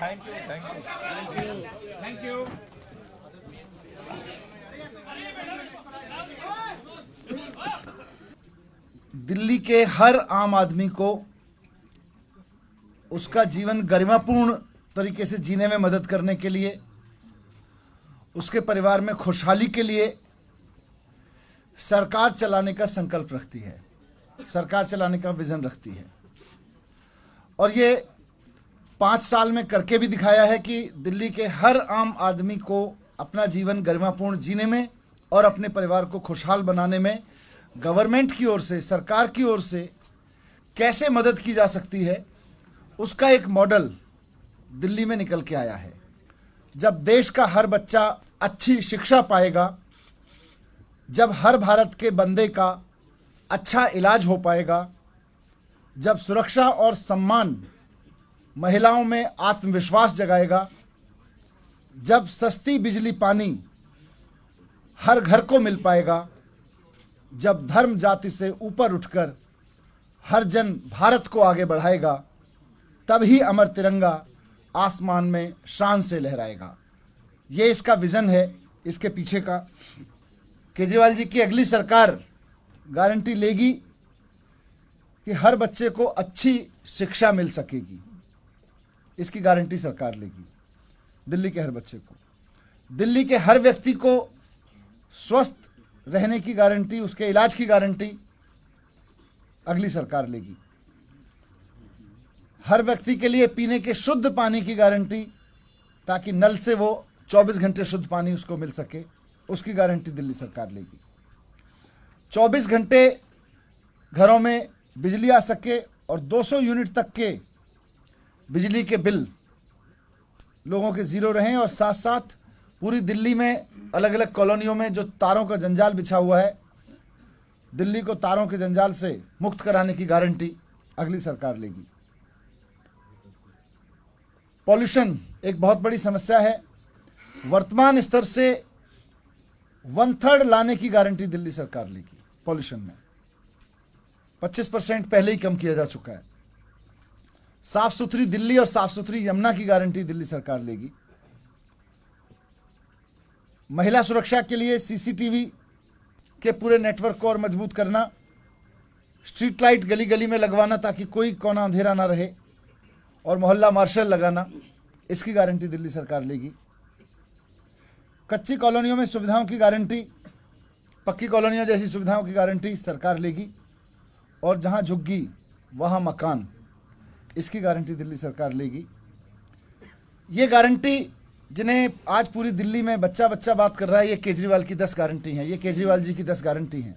thank you thank you thank you thank you Delhi के हर आम आदमी को उसका जीवन गरिमापूर्ण तरीके से जीने में मदद करने के लिए उसके परिवार में खुशहाली के लिए सरकार चलाने का संकल्प रखती है सरकार चलाने का विजन रखती है और ये पाँच साल में करके भी दिखाया है कि दिल्ली के हर आम आदमी को अपना जीवन गरिमापूर्ण जीने में और अपने परिवार को खुशहाल बनाने में गवर्नमेंट की ओर से सरकार की ओर से कैसे मदद की जा सकती है उसका एक मॉडल दिल्ली में निकल के आया है जब देश का हर बच्चा अच्छी शिक्षा पाएगा जब हर भारत के बंदे का अच्छा इलाज हो पाएगा जब सुरक्षा और सम्मान महिलाओं में आत्मविश्वास जगाएगा जब सस्ती बिजली पानी हर घर को मिल पाएगा जब धर्म जाति से ऊपर उठकर हर जन भारत को आगे बढ़ाएगा तब ही अमर तिरंगा आसमान में शान से लहराएगा ये इसका विज़न है इसके पीछे का केजरीवाल जी की अगली सरकार गारंटी लेगी कि हर बच्चे को अच्छी शिक्षा मिल सकेगी इसकी गारंटी सरकार लेगी दिल्ली के हर बच्चे को दिल्ली के हर व्यक्ति को स्वस्थ रहने की गारंटी उसके इलाज की गारंटी अगली सरकार लेगी हर व्यक्ति के लिए पीने के शुद्ध पानी की गारंटी ताकि नल से वो 24 घंटे शुद्ध पानी उसको मिल सके उसकी गारंटी दिल्ली सरकार लेगी 24 घंटे घरों में बिजली आ सके और 200 यूनिट तक के बिजली के बिल लोगों के ज़ीरो रहें और साथ साथ पूरी दिल्ली में अलग अलग कॉलोनियों में जो तारों का जंजाल बिछा हुआ है दिल्ली को तारों के जंजाल से मुक्त कराने की गारंटी अगली सरकार लेगी पॉल्यूशन एक बहुत बड़ी समस्या है वर्तमान स्तर से वन थर्ड लाने की गारंटी दिल्ली सरकार लेगी पॉल्यूशन में 25 परसेंट पहले ही कम किया जा चुका है साफ सुथरी दिल्ली और साफ सुथरी यमुना की गारंटी दिल्ली सरकार लेगी महिला सुरक्षा के लिए सीसीटीवी के पूरे नेटवर्क को और मजबूत करना स्ट्रीट लाइट गली गली में लगवाना ताकि कोई कोना अंधेरा ना रहे और मोहल्ला मार्शल लगाना इसकी गारंटी दिल्ली सरकार लेगी कच्ची कॉलोनियों में सुविधाओं की गारंटी पक्की कॉलोनियों जैसी सुविधाओं की गारंटी सरकार लेगी और जहाँ झुग्गी वहाँ मकान इसकी गारंटी दिल्ली सरकार लेगी ये गारंटी जिन्हें आज पूरी दिल्ली में बच्चा बच्चा बात कर रहा है ये केजरीवाल की दस गारंटी हैं ये केजरीवाल जी की दस गारंटी हैं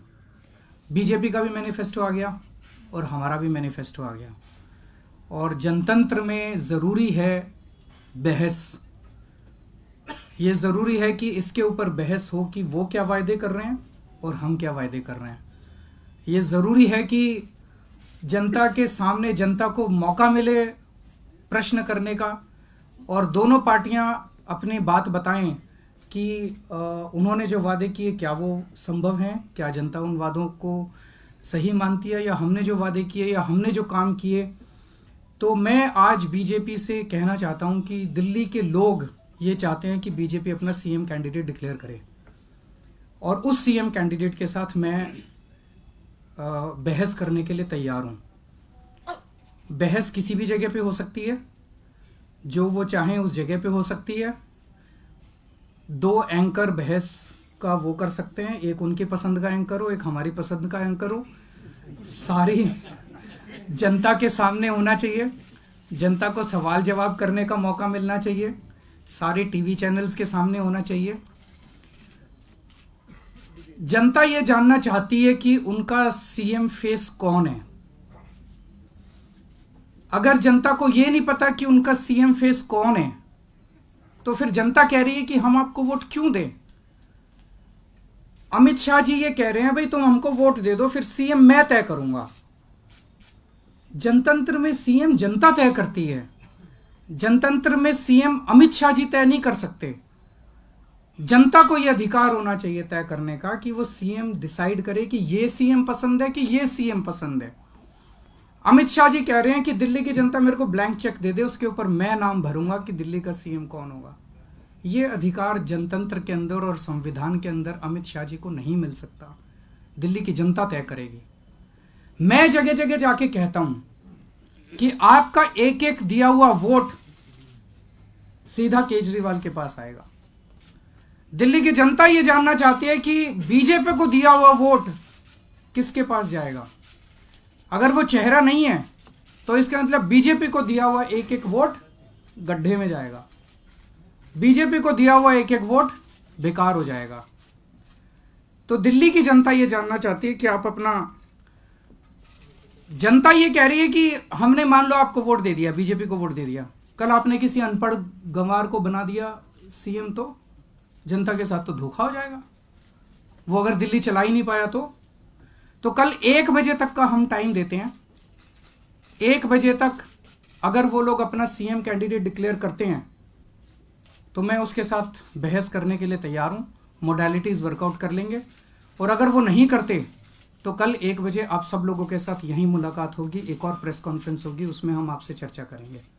बीजेपी का भी मैनिफेस्टो आ गया और हमारा भी मैनिफेस्टो आ गया और जनतंत्र में ज़रूरी है बहस ये ज़रूरी है कि इसके ऊपर बहस हो कि वो क्या वायदे कर रहे हैं और हम क्या वायदे कर रहे हैं ये ज़रूरी है कि जनता के सामने जनता को मौका मिले प्रश्न करने का और दोनों पार्टियां अपनी बात बताएं कि उन्होंने जो वादे किए क्या वो संभव हैं क्या जनता उन वादों को सही मानती है या हमने जो वादे किए या हमने जो काम किए तो मैं आज बीजेपी से कहना चाहता हूं कि दिल्ली के लोग ये चाहते हैं कि बीजेपी अपना सीएम कैंडिडेट डिक्लेयर करे और उस सीएम कैंडिडेट के साथ मैं बहस करने के लिए तैयार हूँ बहस किसी भी जगह पे हो सकती है जो वो चाहें उस जगह पे हो सकती है दो एंकर बहस का वो कर सकते हैं एक उनकी पसंद का एंकर हो एक हमारी पसंद का एंकर हो सारी जनता के सामने होना चाहिए जनता को सवाल जवाब करने का मौका मिलना चाहिए सारे टीवी चैनल्स के सामने होना चाहिए जनता ये जानना चाहती है कि उनका सीएम फेस कौन है अगर जनता को ये नहीं पता कि उनका सीएम फेस कौन है तो फिर जनता कह रही है कि हम आपको वोट क्यों दें अमित शाह जी ये कह रहे हैं भाई तुम हमको वोट दे दो फिर सीएम मैं तय करूंगा जनतंत्र में सीएम जनता तय करती है जनतंत्र में सीएम अमित शाह जी तय नहीं कर सकते जनता को यह अधिकार होना चाहिए तय करने का कि वो सीएम डिसाइड करे कि ये सीएम पसंद है कि ये सीएम पसंद है अमित शाह जी कह रहे हैं कि दिल्ली की जनता मेरे को ब्लैंक चेक दे दे उसके ऊपर मैं नाम भरूंगा कि दिल्ली का सीएम कौन होगा ये अधिकार जनतंत्र के अंदर और संविधान के अंदर अमित शाह जी को नहीं मिल सकता दिल्ली की जनता तय करेगी मैं जगह जगह जाके कहता हूं कि आपका एक एक दिया हुआ वोट सीधा केजरीवाल के पास आएगा दिल्ली की जनता ये जानना चाहती है कि बीजेपी को दिया हुआ वोट किसके पास जाएगा अगर वो चेहरा नहीं है तो इसका मतलब बीजेपी को दिया हुआ एक एक वोट गड्ढे में जाएगा बीजेपी को दिया हुआ एक एक वोट बेकार हो जाएगा तो दिल्ली की जनता ये जानना चाहती है कि आप अपना जनता ये कह रही है कि हमने मान लो आपको वोट दे दिया बीजेपी को वोट दे दिया कल आपने किसी अनपढ़ गंवार को बना दिया सीएम तो जनता के साथ तो धोखा हो जाएगा वो अगर दिल्ली चला ही नहीं पाया तो तो कल एक बजे तक का हम टाइम देते हैं एक बजे तक अगर वो लोग अपना सीएम कैंडिडेट डिक्लेयर करते हैं तो मैं उसके साथ बहस करने के लिए तैयार हूं मोडालिटीज़ वर्कआउट कर लेंगे और अगर वो नहीं करते तो कल एक बजे आप सब लोगों के साथ यहीं मुलाकात होगी एक और प्रेस कॉन्फ्रेंस होगी उसमें हम आपसे चर्चा करेंगे